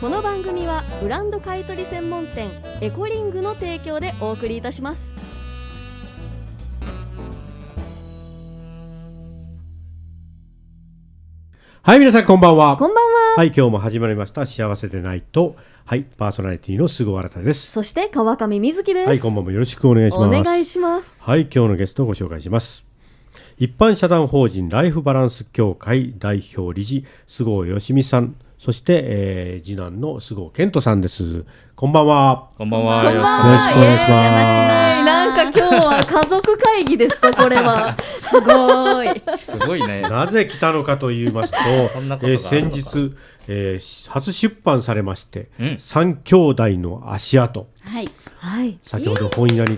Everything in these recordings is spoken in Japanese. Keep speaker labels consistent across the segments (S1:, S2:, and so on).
S1: この番組はブランド買取専門店エコリングの提供でお送りいたします
S2: はい皆さんこんばんはこんばんははい今日も始まりました幸せでないとはいパーソナリティの菅新ですそし
S1: て川上美月ですはいこ
S2: んばんもよろしくお願いしますお願いしますはい今日のゲストをご紹介します一般社団法人ライフバランス協会代表理事菅生よしみさんそして、えー、次男の菅生健人さんですこんばんはこんばんはよろしくお願い
S1: しますなんか今日は家族会議ですかこれはす
S2: ごいすごいねなぜ来たのかと言いますととえー、先日、えー、初出版されまして、うん、3兄弟の足跡、
S3: はいはい、先ほど
S2: 本屋に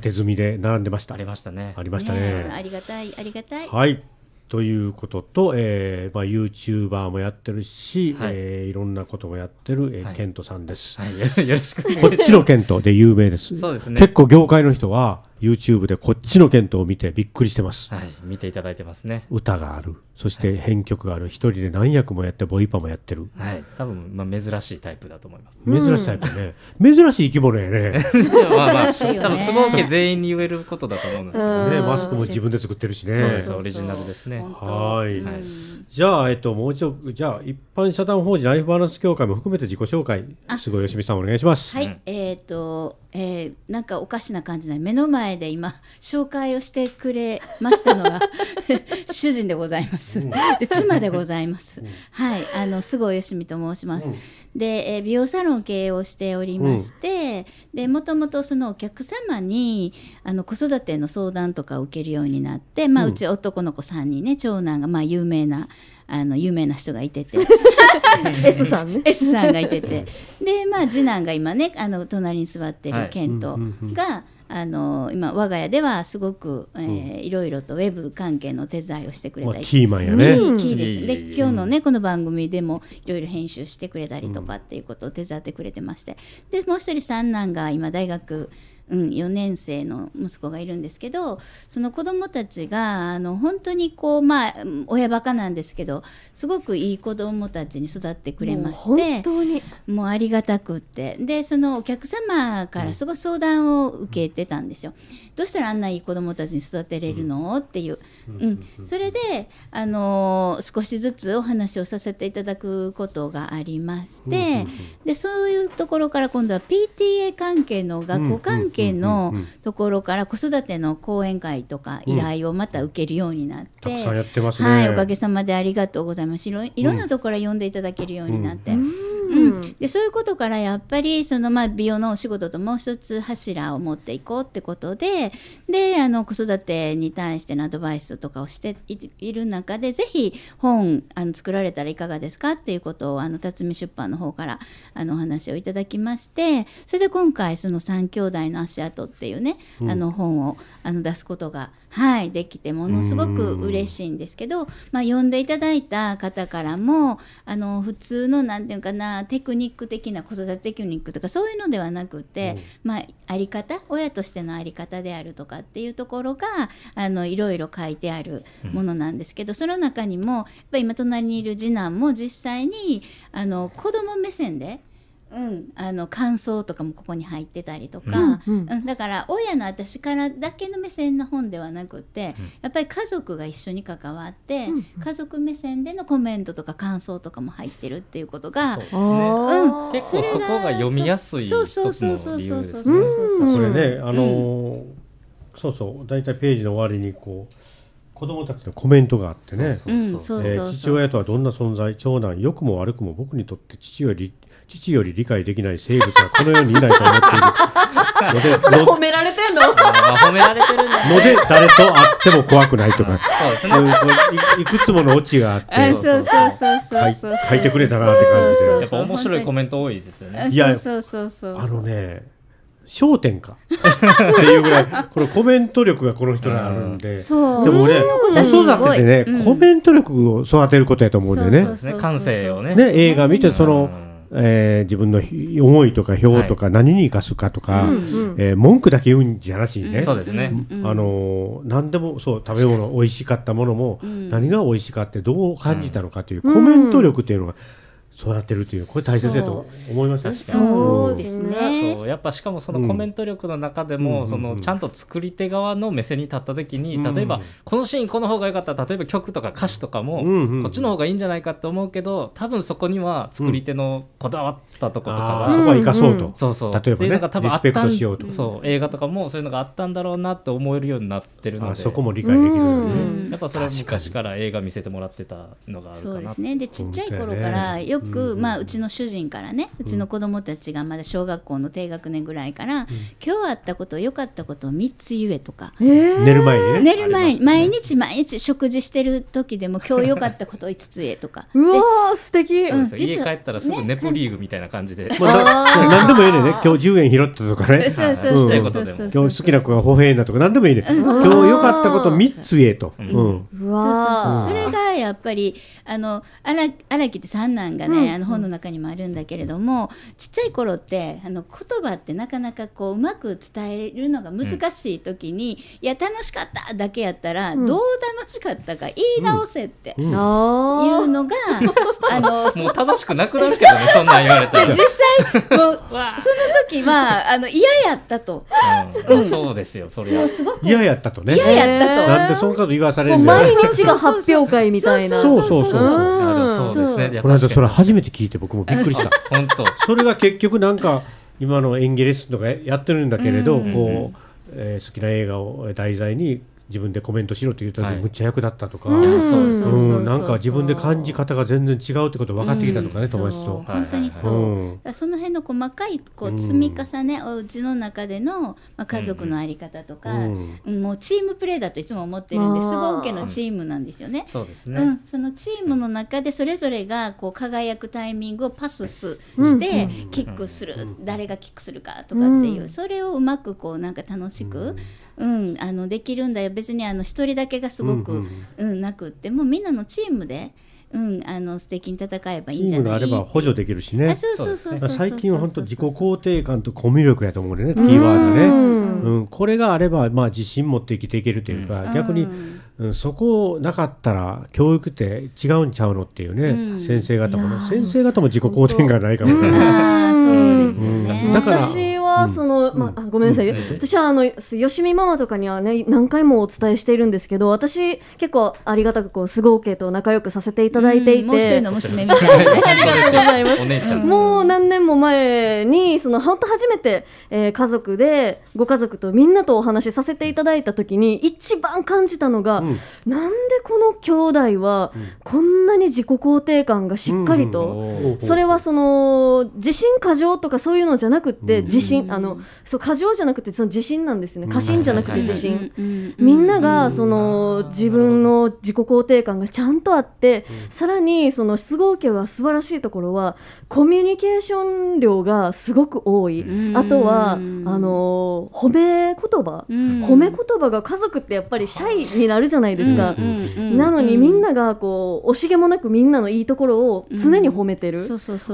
S2: 手積みで並んでました。ありましたね。ありましたね。
S3: ありがたい、ありがたい。
S2: はい。ということと、えーまあ、ユーチューバーもやってるし、はいえー、いろんなこともやってる、えーケントさんです、はい、よろしくこっちのケントで有名ですそうです、ね、結構業界の人は YouTube でこっちの検討を見てびっくりしてます、はい、
S4: 見ていただいてますね
S2: 歌があるそして編曲がある、はい、一人で何役もやってボイパもやってる
S4: はい多分、まあ、珍しいタイプだと思います珍しいタイプね、
S2: 珍しい生き物やね まあまあ、多分相撲家
S4: 全員に言えることだと思うんですけどねマスクも自分で作ってるしねそ
S2: うですオリジナルですねはい、はい、じゃあ、えっと、もう一度じゃあ一般社団法人ライフバランス協会も含めて自己紹介すごいよしみさんお願いしますはい、うん、
S3: えっ、とえー、なんかおかしな感じで目の前で今紹介をしてくれましたのが 主人でございます、うん、で妻でございます、うん、はいあの菅生よしみと申します、うん、で、えー、美容サロン経営をしておりまして、でもともとそのお客様にあの子育ての相談とかを受けるようになって、まあ、うち男の子3人ね長男がまあ有名なあの有名な人がいてて S さんね S さんがいててでまあ次男が今ねあの隣に座ってるン人が、あの今我が家ではすごく、えー、いろいろとウェブ関係の手伝いをしてくれたり、まあ、キーマンやねキーですで今日のねこの番組でもいろいろ編集してくれたりとかっていうことを手伝ってくれてましてでもう一人三男が今大学うん、4年生の息子がいるんですけどその子どもたちがあの本当にこう、まあ、親バカなんですけどすごくいい子どもたちに育ってくれましてもうありがたくってでそのお客様からすごい相談を受けてたんですよ。どうしたらあんないい子どもたちに育てれるのっていう、うん、それで、あの少しずつお話をさせていただくことがありまして、でそういうところから今度は PTA 関係の学校関係係のところから子育ての講演会とか依頼をまた受けるようになって、うん、ね、
S2: はい、おかげ
S3: さまでありがとうございますいろんなところから呼んでいただけるようになって。うんうんでそういうことからやっぱりその、まあ、美容のお仕事ともう一つ柱を持っていこうってことでであの子育てに対してのアドバイスとかをしている中でぜひ本あの作られたらいかがですかっていうことをあの辰巳出版の方からあのお話をいただきましてそれで今回その「三兄弟の足跡」っていうね、うん、あの本をあの出すことがはい、できてものすごく嬉しいんですけど、まあ、呼んでいただいた方からもあの普通の何て言うかなテクニック的な子育てテクニックとかそういうのではなくて、うん、まあ、あり方親としての在り方であるとかっていうところがあのいろいろ書いてあるものなんですけど、うん、その中にもやっぱ今隣にいる次男も実際にあの子供目線でうん、あの感想とかもここに入ってたりとか、うん、うん、だから親の私からだけの目線の本ではなくて、うん、やっぱり家族が一緒に関わって、うん、家族目線でのコメントとか感想とかも入ってるっていうことが、ね、うん、結構そこ
S4: が読みやすい一つの理ですね。そうそうそうそうそれね
S2: あのそうそう大体ページの終わりにこう子供たちのコメントがあってね父親とはどんな存在長男良くも悪くも僕にとって父より父より理解できない生物はこの世にいないと思ってい
S1: る のでそれ褒められてんの褒められてるので
S2: 誰と会っても怖くないとかそう、ね、いくつものオチがあって
S3: 書いてくれたなって感じでやっぱ面白いコメント多いで
S2: す
S4: よ
S3: ねいやあ
S2: のね焦点かっていうぐらいこのコメント力がこの人にあるんで、でもね子育てでね、コメント力を育てることやと思うんよね感性をねね映画見てその、えー、自分の思いとか表とか何に生かすかとか、はい、えー、文句だけ言うんじゃなしにね、うん、そうですね、あのー、何でもそう食べ物美味しかったものも、何が美味しかってどう感じたのかというコメント力というのが、うん育てるというこれ大切だと思いましたそう
S4: ですね、そうやっぱしかもそのコメント力の中でも、そのちゃんと作り手側の目線に立った時に例えば、このシーンこの方が良かった例えば曲とか歌詞とかも、こっちの方がいいんじゃないかって思うけど多分そこには作り手のこだわっったとことかがそこは生かそうと、うん、そうそう例えば、ね、いうのが多分そう映画とかもそういうのがあったんだろうなって思えるようになってるのでそこも理解できる、うん、やっぱそれは昔から映画見せてもらってたのがあるかなそうですねでちっちゃい頃からよく、まあ、
S3: うちの主人からねうちの子供たちがまだ小学校の低学年ぐらいから、今日あったこと良かったことを3つ言えとか、えー、寝る前に、ね、寝る前、ね、毎日毎日食事してる時でも今日良かったこと5つ言えとかうわ素敵、うん、家帰っ
S4: たらすぐネプリーグみたいな感じで。もう何
S2: でもいいね今日10円拾ったとかね。そうそうそう。今日好きな子が歩兵だとか何でもいいね。今日良かったこと3つ言えと。うん。それ
S3: がやっぱりあの荒木って三男がね、うん、あの本の中にもあるんだけれども、うん、ちっちゃい頃ってあの言葉ってなかなかこううまく伝えるのが難しい時に「いや楽しかった」だけやったら、どう楽しかったか言い直せって、いうのが、あの もう楽しくなくなるけどねそんなん言われたら実際もう その時はあの嫌やったと、うん、
S2: そうですよそれは嫌やったとね嫌やったとなんでそのこと言わされるんだ毎日が
S1: 発表会みたいな。そうそうそう。うそうで
S2: すね。この間それ初めて聞いて僕もびっくりした。本当。それが結局なんか今の演技レッスンとかやってるんだけれど、こう、え好きな映画を題材に自分でコメントしろって言った時、はい、むっちゃ役だったとか、なんか自分で感じ方が全然違うってこと分かってきたとかね、うん、友達と。本当にそう、
S3: うん、その辺の細かいこう積み重ね、うん、お家の中での、まあ、家族の在り方とか、うん、もうチームプレーだといつも思ってるんですごうけのチームなんですよね。
S4: そうですね、うん、
S3: そのチームの中でそれぞれがこう輝くタイミングをパスして、キックする、誰がキックするかとかっていう、それをうまくこうなんか楽しく。うん、あのできるんだよ別にあの1人だけがすごく、うん、うんうん、なくってもうみんなのチームで。うん、あの素敵に戦えばいいんじゃないチームがあれば補助
S2: できるしね。最近は本当自己肯定感とコミュ力やと思うね、キーワードね。うん、これがあれば、まあ、自信持って生きていけるというか、うん、逆に、うん、そこなかったら教育って違うんちゃうのっていうね、うん、先生方も、先生方も自己肯定感ないかもしれない。うんだから。
S1: はその、まあ、ごめんなさい、私はあのしみママとかにはね何回もお伝えしているんですけど私結構ありがたくこうけーと仲良くさせていただいていて、もう何年も前にその本当初めて、えー、家族でご家族とみんなとお話しさせていただいた時に一番感じたのが、うん、なんでこの兄弟はこんなに自己肯定感がしっかりと、それはその自信過剰とかそういうのじゃなくて自信、あのそう過剰じゃなくてその自信なんですね過信じゃなくて自信、みんながその自分の自己肯定感がちゃんとあって、さらにその質合家は素晴らしいところはコミュニケーション量がすごく多い、あとはあの褒め言葉、褒め言葉が家族ってやっぱりシャイになるじゃないですか、なのにみんながこう惜しげもなくみんなのいいところを常に褒めてる、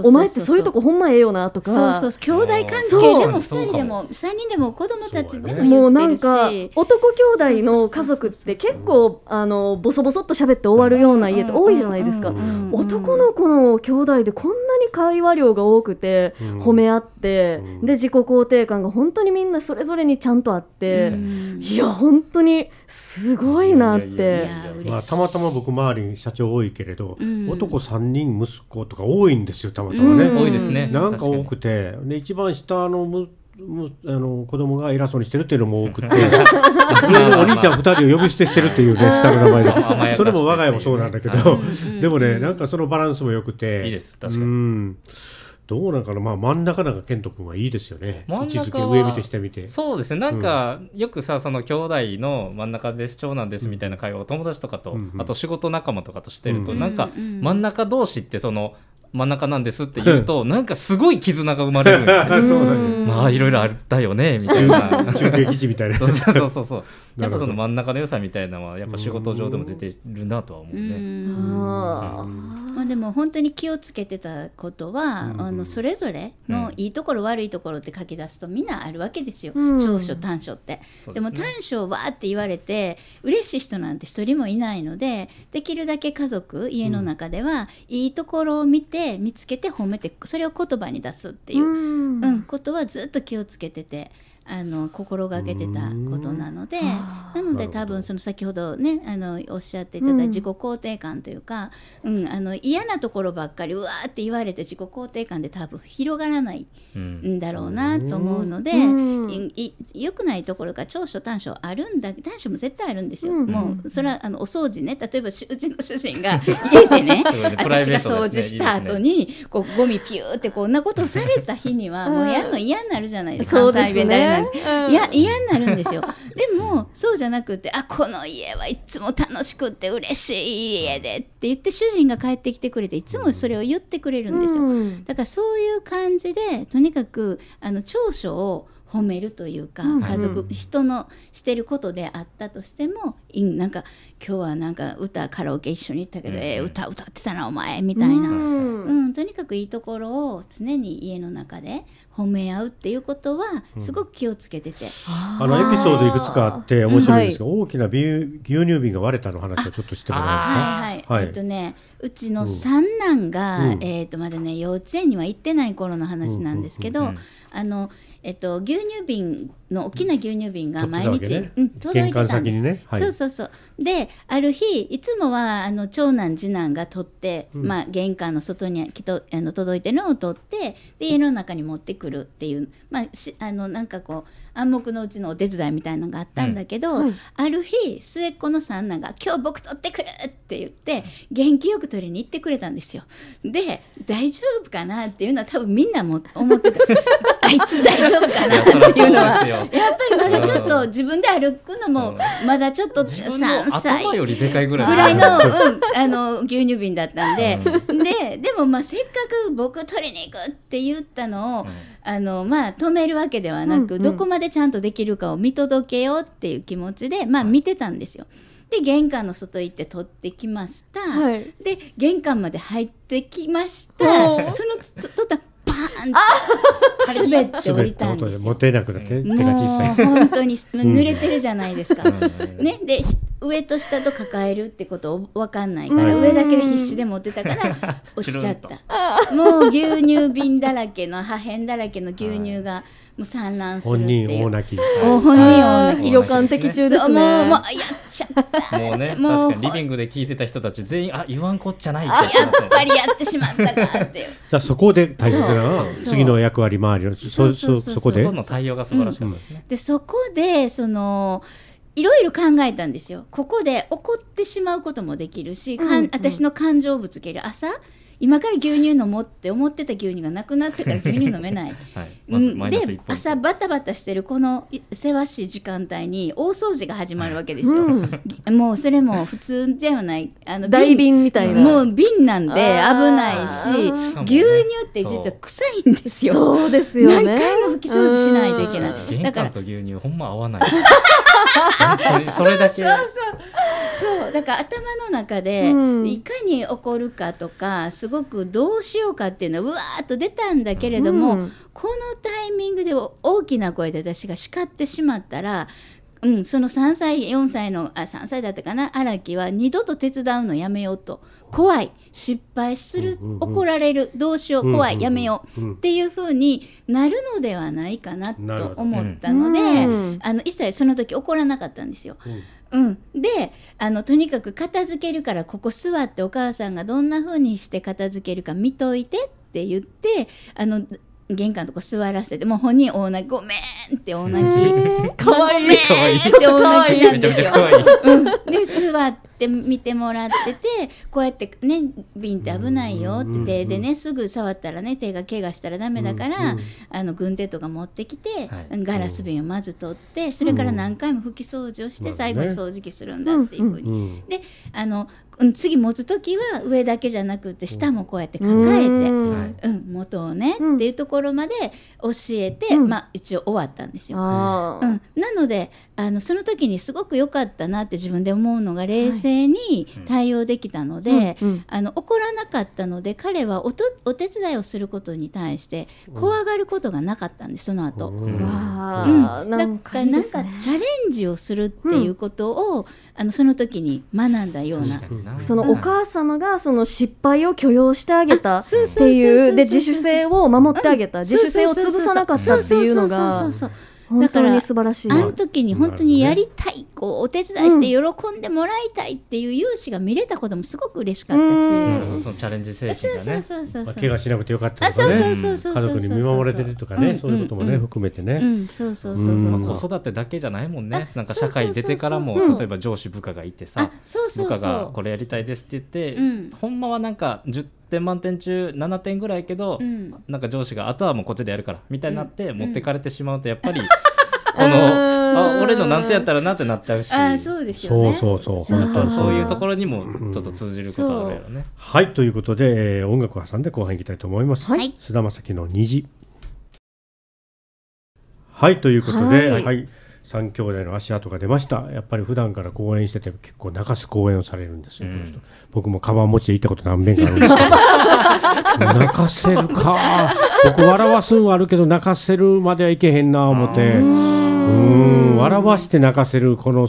S1: お前ってそういうとこほんまええよなとかそうそう兄弟関係でもも二人で
S3: も三人でも子供たちでも、ね、もうなんか
S1: 男兄弟の家族って結構あのボソボソっと喋って終わるような家って多いじゃないですか、男の子の兄弟でこんなに会話量が多くて、うん、褒め合って、うん、で自己肯定感が本当にみんなそれぞれにちゃんとあって、いや本当にすごいなって。
S2: まあ、たまたま僕周りに社長多いけれど、男三人息子とか多いんですよたまたまね、多いですねなんか多くてで一番下のもうあの子供が偉そうにしてるっていうのも多くて お兄ちゃん2人を呼び捨てしてるっていうね下の名前でそれも我が家もそうなんだけど、でもねなんかそのバランスも良くていいです確かにどうなんかなまあ真ん中なんか健人君はいいですよね位置づけ上見て下見てそうですねなん
S4: か、よくさその兄弟の真ん中です長男ですみたいな会話を友達とかと、あと仕事仲間とかとしてると、うなんか真ん中同士ってその真ん中なんですって言うと、なんかすごい絆が生まれる ね、そうなまあいろいろあったよねみたいな中継基地みたいな そうそうそうそう やっぱその真ん中の良さみたいなのはやっぱ仕事上でも出てるなとは思
S3: うねまあでも本当に気をつけてたことは、あのそれぞれのいいところ、悪いところって書き出すとみんなあるわけですよ、長所短所って、でね、でも短所わーって言われて嬉しい人なんて一人もいないのでできるだけ家族家の中では、いいところを見てて見つけて褒めてそれを言葉に出すっていう、うん、うん、ことはずっと気をつけててあの心がけてたことなのでなので多分その先ほどねあのおっしゃっていただいた自己肯定感というか、うん、うん、あの嫌なところばっかりうわーって言われて自己肯定感で多分広がらないんだろうなと思うので、うよくないところが長所短所あるんだ短所も絶対あるんですよ、うん、もうそれはあのお掃除ね例えばうちの主人が 家でね私が掃除した後に、こうゴミピューってこんなことされた日にはもうやるの嫌になるじゃないですか、関西弁誰ないです、うん、いや嫌になるんですよでもそうじゃなくてあこの家はいつも楽しくって嬉しい家でって言って主人が帰ってきてくれていつもそれを言ってくれるんですよ、うん、だからそういう感じでとにかくあの長所を褒めるというか、うん、家族、人のしてることであったとしてもなんか今日はなんか歌カラオケ一緒に行ったけど、うん、えー、歌歌ってたなお前みたいな、うん、うん、とにかくいいところを常に家の中で褒め合うっていうことはすごく気をつけてて、あのエピソードいくつかあって面白いんですが、
S2: はい、大きな牛乳瓶が割れたの話をちょっとしてもらえますかはいはい、はい、えっと
S3: ねうちの三男が、えー、っとまだね幼稚園には行ってない頃の話なんですけど、あのえっと、牛乳瓶の大きな牛乳瓶が毎日、ね、うん、届いてたんです、ねはい、そうそうそうである日いつもはあの長男次男が取って、うん、まあ、玄関の外にきとあの届いてるのを取ってで家の中に持ってくるっていう、まあ、しあのなんかこう暗黙のうちのお手伝いみたいなのがあったんだけど、うんはい、ある日末っ子の三男が「今日僕取ってくる!」って言って元気よく取りに行ってくれたんですよ。で大丈夫かなっていうのは多分みんなも思ってた あいつ大丈夫かなっていうのはやっぱりまだちょっと自分で歩くのもまだちょっと3歳
S4: ぐらいの,、うん、
S3: あの牛乳瓶だったんで、うん、ででもまあせっかく僕取りに行くって言ったのを。うんあのまあ止めるわけではなく、うんうん、どこまでちゃんとできるかを見届けようっていう気持ちでまあ見てたんですよ。で玄関の外行って取ってきました、はい、で玄関まで入ってきました、その取ったーンって滑って降りたん
S2: ですよ。持てなくなって手が小さい。本
S3: 当に濡れてるじゃないですか。ねで上と下と抱えるってことわかんないから、上だけで必死で持ってたから落ちちゃった。もう牛乳瓶だらけの破片だらけの牛乳が。もう産卵するっていう本人大泣き、お本人大泣き予感的中ですねもうもうやっちゃった もうねもう
S4: リビングで聞いてた人たち全員あ言わんこっちゃないあやっ
S3: ぱりやってしまった
S2: かっていう じゃあそこで大切な次の役割回りのそそそこでその対
S4: 応が素晴らしかったです
S3: ね、でそこでそのいろいろ考えたんですよここで怒ってしまうこともできるし、かん私の感情をぶつける朝今から牛乳飲もうって思ってた牛乳がなくなってから牛乳飲めない、はいで朝バタバタしてるこのせわしい時間帯に大掃除が始まるわけですよ、うん、もうそれも普通ではないあの 大瓶みたいなもう瓶なんで危ないし、牛乳って実は臭いんですよそうですよ、ね、何回も拭き掃除しないといけないだからと
S4: 牛乳ほんま合わないそれだけそうそうそう
S3: そうだから頭の中で、いかに起こるかとかすごくどうしようかっていうのはうわーっと出たんだけれども、うん、このタイミングで大きな声で私が叱ってしまったらうん、その3歳4歳のあ3歳だったかな荒木は二度と手伝うのやめようと怖い失敗する、怒られるどうしよう怖い、やめよう、っていうふうになるのではないかなと思ったので、あの一切その時怒らなかったんですよ。うん、であのとにかく片付けるからここ座ってお母さんがどんな風にして片付けるか見といてって言ってあの玄関のとこ座らせてもう本人大泣きごめんって大泣きかわいいごめんって大泣きなんですよ。で座って見てもらっててこうやってね瓶って危ないよって手でねすぐ触ったらね手が怪我したらダメだから、あの軍手とか持ってきて、ガラス瓶をまず取ってそれから何回も拭き掃除をして、最後に掃除機するんだっていうふうに。であの次持つ時は上だけじゃなくて下もこうやって抱えて、うん持とうねっていうところまで教えて、まあ、一応終わったんですよ。うん、なのであのその時にすごく良かったなって自分で思うのが冷静に対応できたので、あの怒らなかったので彼はおとお手伝いをすることに対して怖がることがなかったんですその後、うんうんん、かなんかチャレンジをするっていうことを、あのその時に学んだようなそのお
S1: 母様がその失敗を許容してあげたっていうで自主性を守ってあげた、自主性を潰さなかったっていうのが。そうそうそ
S3: うそうだから素晴らしいあの時に本当にやりたい、こうお手伝いして喜んでもらいたいっていう勇姿が見れたこともすごく嬉しかったし、うん、そのチ
S4: ャレンジ精神がね怪我し
S2: なくてよかっ
S3: たとかね家族に
S4: 見守れてるとかね、そういうこともね、含めてね、子育てだけじゃないもんねなんか社会出てからも例えば上司部下がいてさ部下がこれやりたいですって言って、ほんまはなんか10点満点中7点ぐらいけど、うん、なんか上司があとはもうこっちでやるからみたいになって持ってかれてしまうとやっぱり、こ の。あ俺の何てやったらなってなっちゃうしあそうですよ、ね、そうそうそうそうそういうところ
S2: にもちょっと通じるこ
S4: とあるよね、うん、
S2: はいということで、えー、音楽を挟んで後半いきたいと思います菅、はい、田将暉の虹はいということで、はい、はい、三兄弟の足跡が出ましたやっぱり普段から講演してて結構泣かす講演をされるんですよ、うん、僕もカバン持ちで行ったこと何遍かあるんですけど 泣かせるか僕笑わすんはあるけど泣かせるまではいけへんな思ってうん笑わして泣かせるこの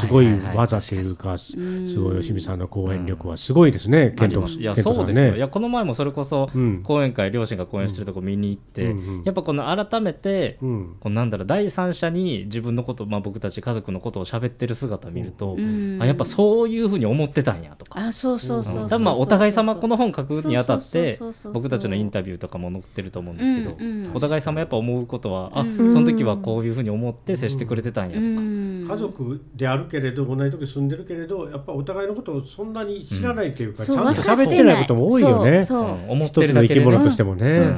S2: すごい技というか、すごい吉見さんの講演力はすごいですね、いや、そうです
S4: よ、この前もそれこそ、講演会、両親が講演してるとこ見に行って、やっぱこの改めて、こなんだろう、第三者に自分のこと、まあ、僕たち家族のことを喋ってる姿見ると、あやっぱそういうふうに思ってたんやと
S3: か、あそうそうそう、まあ、お互い様、この本書くにあたって、僕たち
S4: のインタビューとかも載ってると思うんですけど、お互い様、やっぱ思うことは、あその時はこういうふうに思って接してくれてたんや
S2: とか。家族であるけれど同じ時こ住んでるけれどやっぱお互いのことをそんなに知らないというか、うん、ちゃんと喋ってないことも多いよね一つの生き物としてもね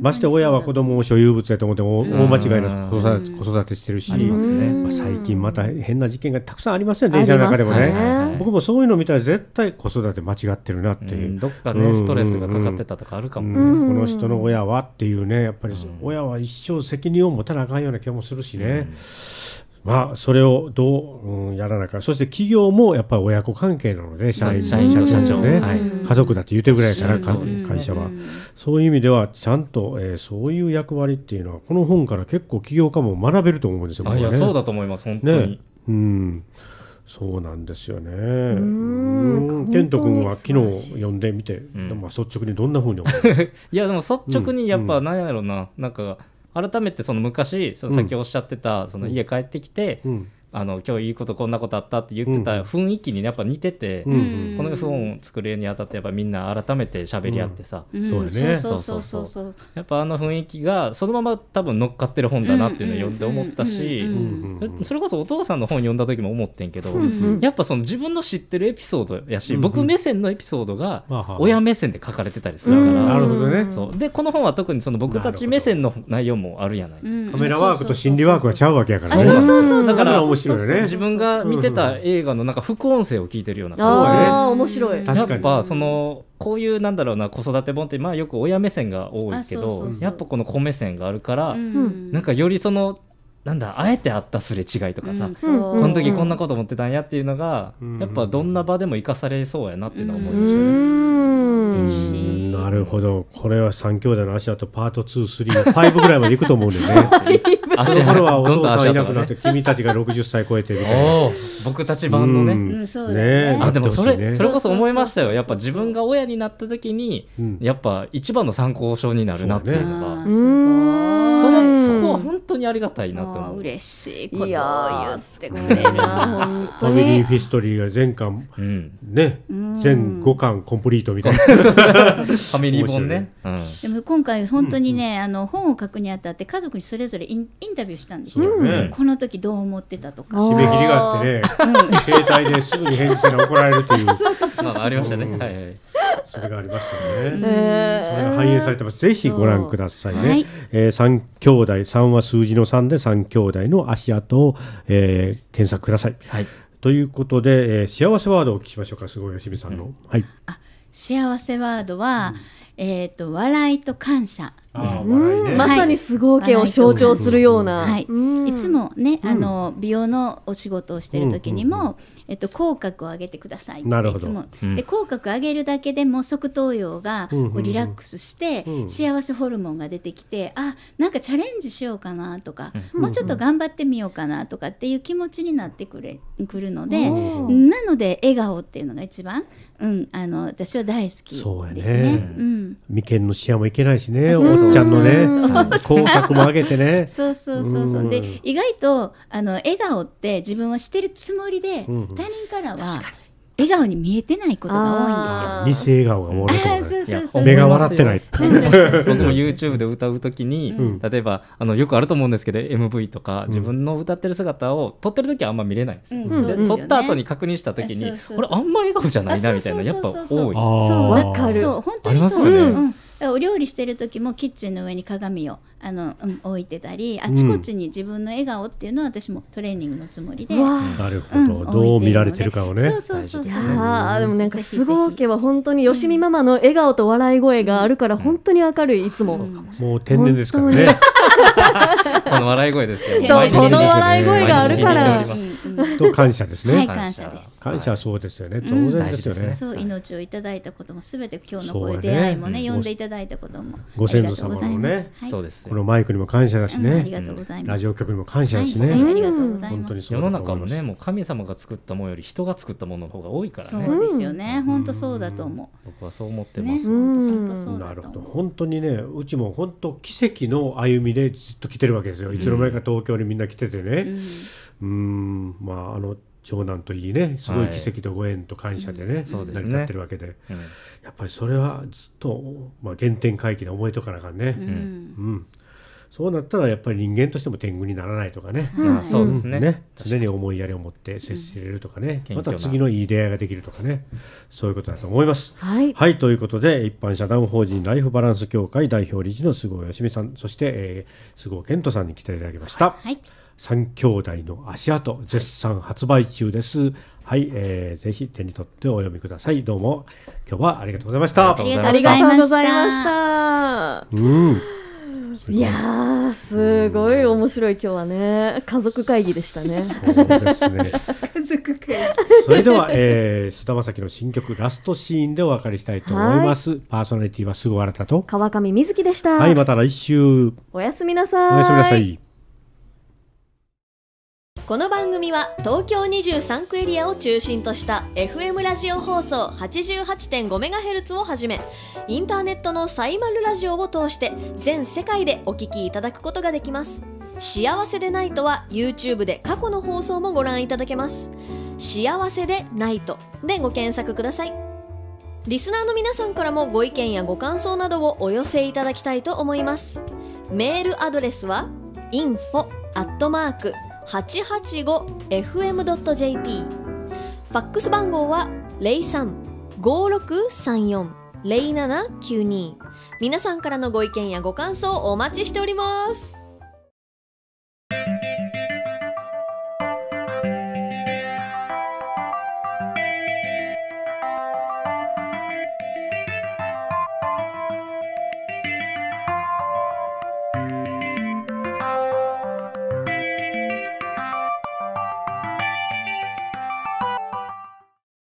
S2: まして親は子供を所有物やと思っても大間違いな子育てしてるし、まあ、最近また変な事件がたくさんありますよね電車の中でもね僕もそういうの見たら絶対子育て間違ってるなっていう、どっかねストレスがかかってたとかあるかも、この人の親はっていうねやっぱり親は一生責任を持たなあかんような気もするしね、まあ、それをどう、うん、やらなきゃ、そして企業もやっぱり親子関係なので、社員、社長、社長ね、はい、家族だって言うてぐらいから、会社は。そういう意味では、ちゃんと、えー、そういう役割っていうのは、この本から結構企業家も学べると思うんですよ、ね、いや、そうだと思います、本当に。ね、うんそうなんですよね。健人君は昨日読んでみて、うん、まあ率直にどんなふうに思う
S4: いやでも率直にやっぱなんやろうな、うん、なんか改めてその昔その先おっしゃってた、その家帰ってきて、うんあの今日いいことこんなことあったって言ってた雰囲気にやっぱ似てて、うんこの本を作るにあたってやっぱみんな改めて喋り合ってさ、うんうん、そうねそうそうそうそうやっぱあの雰囲気がそのまま多分乗っかってる本だなっていうのを読んで思ったし、それこそお父さんの本読んだ時も思ってんけど、やっぱその自分の知ってるエピソードやし、僕目線のエピソードが親目線で書かれてたりするから、なるほどねでこの本は特にその僕たち目線の内容もあるやないカメラワークと
S2: 心理ワークはちゃうわけやからね。そうそうそうだから白いね。自分
S4: が見てた映画のなんか副音声を聞いてるような。ああ、面白い。やっぱそのこういうなんだろうな子育て本ってまあよく親目線が多いけど、やっぱこの子目線があるから、なんかよりそのなんだあえてあったすれ違いとかさ、うん、この時こんなこと思ってたんやっていうのが、うん、やっぱどんな場でも生かされそうやなっていうのは思い
S2: ましたね。なるほどこれは3兄弟の足だとパート235ぐらいまでいくと思うんでね 足の頃はお父さんいなくなって君たちが60歳超えてみたいな 僕たち版のね,、ね
S4: あでもそれ、ね、それこそ思いましたよやっぱ自分が親になった時に、やっぱ一番の参考書になるなっていうのが、そこは本当にありがたいな
S3: と思う。嬉しいことを言ってくれる。ファミリー
S2: フィストリーが全巻、うん、ね、全5巻コンプリートみたいな。ファミリー本ね。
S3: でも今回本当にね、あの本を書くにあたって家族にそれぞれインインタビューしたんですよ。この時どう思ってたとか。締め切りがあってね、携帯ですぐに返事が怒られるという。そうそうそう。ありました
S4: ね。はい。
S2: それがありましたね。
S4: それ
S3: が反映されて
S2: ます。ぜひご覧くださいね。はい、えー、三兄弟、三は数字の三で三兄弟の足跡を、えー、検索ください。はい、ということで、えー、幸せワードをお聞きしましょうか。すごい吉見さんの。はい。あ、
S3: 幸せワードは。うんえっ、ー、と笑いと感謝ですね、ね、まさにすごんを象徴するような、はい、いつもねあの、美容のお仕事をしてる時にも、うんうんうん、えっと、口角を上げてくださいっていつも、うん、で口角上げるだけでも側頭葉がこうリラックスして、うんうんうん、幸せホルモンが出てきてあなんかチャレンジしようかなとか、うんうん、もうちょっと頑張ってみようかなとかっていう気持ちになってくれくるのでなので笑顔っていうのが一番、うん、あの私は大好きですね。そうやねうん
S2: 眉間の視野もいけないしねおっちゃんのね口角も上げてね そうそうそうそうで
S3: 意外とあの笑顔って自分はしてるつもりで、他人からは笑顔に見えてないことが多いんで
S2: すよ。偽笑顔がもらえな目が笑ってない。
S4: 僕も YouTube で歌うときに、例えばあのよくあると思うんですけど MV とか自分の歌ってる姿を撮ってる時はあんま見れないんです。撮った後に確認したときに、これあんま笑顔じゃないなみたいなやっぱ多い。そうわかる。そう本当にそう。
S3: お料理してる時もキッチンの上に鏡をあの、うん、置いてたりあちこちに自分の笑顔っていうのは私もトレーニングのつもりで、うん、
S2: なるほど、うん、どう見られてるかをねそうそう
S3: そうそうでも
S1: なんか菅生けは本当によしみママの笑顔と笑い声があるから本当に明るいいつも、も
S2: う天然ですからねこの笑い声ですよこの笑い声があるから、と感謝ですね。はい、感謝です。感謝そうですよね。当然ですよね。そ
S3: う命をいただいたこともすべて今日のこ出会いもね、呼んでいただいたこともご先祖様のね、そう
S4: です。
S2: こ
S3: のマイクにも感謝だしね、ありがとうございます。ラジオ局にも感謝だしね、ありがとうございま
S4: す。世の中もね、もう神様が作ったものより人が作ったものの方が多いからね。そうです
S3: よね。本当そうだと思
S2: う。僕はそう思って
S3: ます。な
S2: るほど。本当にね、うちも本当奇跡の歩みでずっと来てるわけですよ。いつの間にか東京にみんな来ててね、うん、まあ、あの長男といいねすごい奇跡とご縁と感謝でね、はい、成り立ってるわけで、うん、やっぱりそれはずっと、まあ、原点回帰で思いとかなあかんね、うん、うん、そうなったらやっぱり人間としても天狗にならないとかね,、うん、そうですね、ね、常に思いやりを持って接しれるとかね、また次のいい出会いができるとかねそういうことだと思います。はい、はい、ということで一般社団法人ライフバランス協会代表理事の菅生よしみさんそして、えー、菅生健人さんに来ていただきました。はい三兄弟の足跡絶賛発売中です。はい、えー、ぜひ手に取ってお読みください。どうも今日はありがとうございました。ありがとうご
S1: ざいました。うん。いやすごい面白い今日はね家族会議でしたね。そうですね。家族会議。それでは、
S2: えー、菅田将暉の新曲ラストシーンでお別れしたいと思います。パーソナリティはすぐ新たと
S1: 川上美月でした。はい、ま
S2: た来週。
S1: おやすみなさい。おやすみなさい。この番組は東京23区エリアを中心とした FM ラジオ放送 88.5MHz をはじめインターネットのサイマルラジオを通して全世界でお聞きいただくことができます幸せでないとは YouTube で過去の放送もご覧いただけます幸せでないとでご検索くださいリスナーの皆さんからもご意見やご感想などをお寄せいただきたいと思いますメールアドレスは info@ 885fm.jp ファックス番号は0356340792皆さんからのご意見やご感想お待ちしております